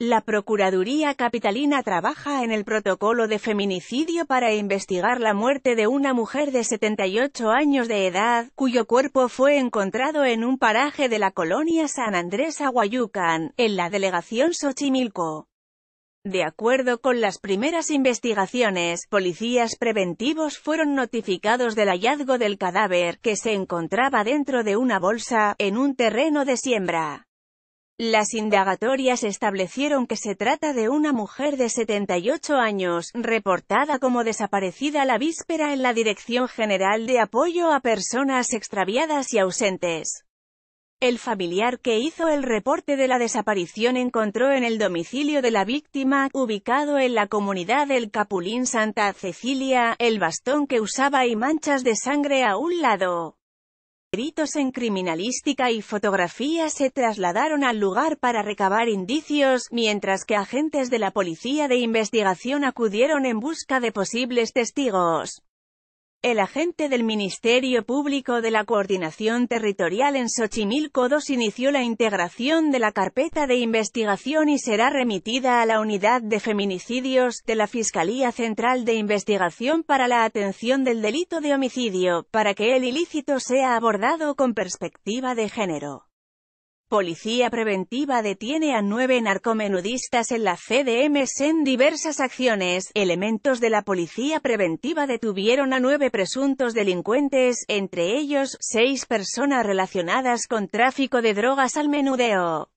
La Procuraduría Capitalina trabaja en el protocolo de feminicidio para investigar la muerte de una mujer de 78 años de edad, cuyo cuerpo fue encontrado en un paraje de la colonia San Andrés Aguayucan, en la delegación Xochimilco. De acuerdo con las primeras investigaciones, policías preventivos fueron notificados del hallazgo del cadáver, que se encontraba dentro de una bolsa, en un terreno de siembra. Las indagatorias establecieron que se trata de una mujer de 78 años, reportada como desaparecida la víspera en la Dirección General de Apoyo a Personas Extraviadas y Ausentes. El familiar que hizo el reporte de la desaparición encontró en el domicilio de la víctima, ubicado en la comunidad del Capulín Santa Cecilia, el bastón que usaba y manchas de sangre a un lado. Peritos en criminalística y fotografía se trasladaron al lugar para recabar indicios, mientras que agentes de la Policía de Investigación acudieron en busca de posibles testigos. El agente del Ministerio Público de la Coordinación Territorial en Xochimilco II inició la integración de la carpeta de investigación y será remitida a la Unidad de Feminicidios de la Fiscalía Central de Investigación para la Atención del Delito de Homicidio, para que el ilícito sea abordado con perspectiva de género. Policía Preventiva detiene a nueve narcomenudistas en la CDMs en diversas acciones. Elementos de la Policía Preventiva detuvieron a nueve presuntos delincuentes, entre ellos seis personas relacionadas con tráfico de drogas al menudeo.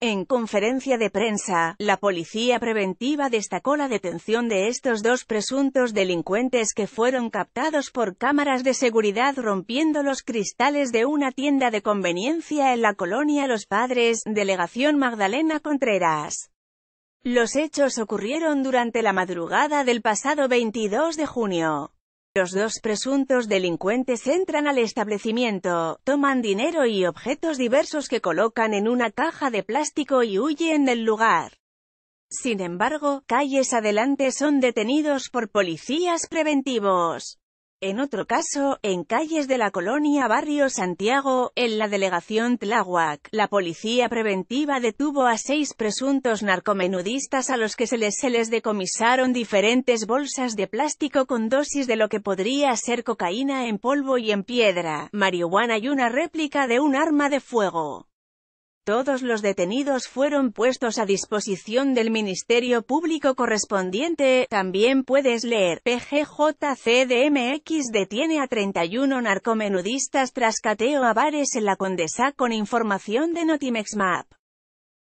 En conferencia de prensa, la policía preventiva destacó la detención de estos dos presuntos delincuentes que fueron captados por cámaras de seguridad rompiendo los cristales de una tienda de conveniencia en la colonia Los Padres, delegación Magdalena Contreras. Los hechos ocurrieron durante la madrugada del pasado 22 de junio. Los dos presuntos delincuentes entran al establecimiento, toman dinero y objetos diversos que colocan en una caja de plástico y huyen del lugar. Sin embargo, calles adelante son detenidos por policías preventivos. En otro caso, en calles de la colonia Barrio Santiago, en la delegación Tláhuac, la policía preventiva detuvo a seis presuntos narcomenudistas a los que se les, se les decomisaron diferentes bolsas de plástico con dosis de lo que podría ser cocaína en polvo y en piedra, marihuana y una réplica de un arma de fuego. Todos los detenidos fueron puestos a disposición del Ministerio Público correspondiente. También puedes leer, PGJCDMX detiene a 31 narcomenudistas tras cateo a bares en la Condesa con información de Notimexmap.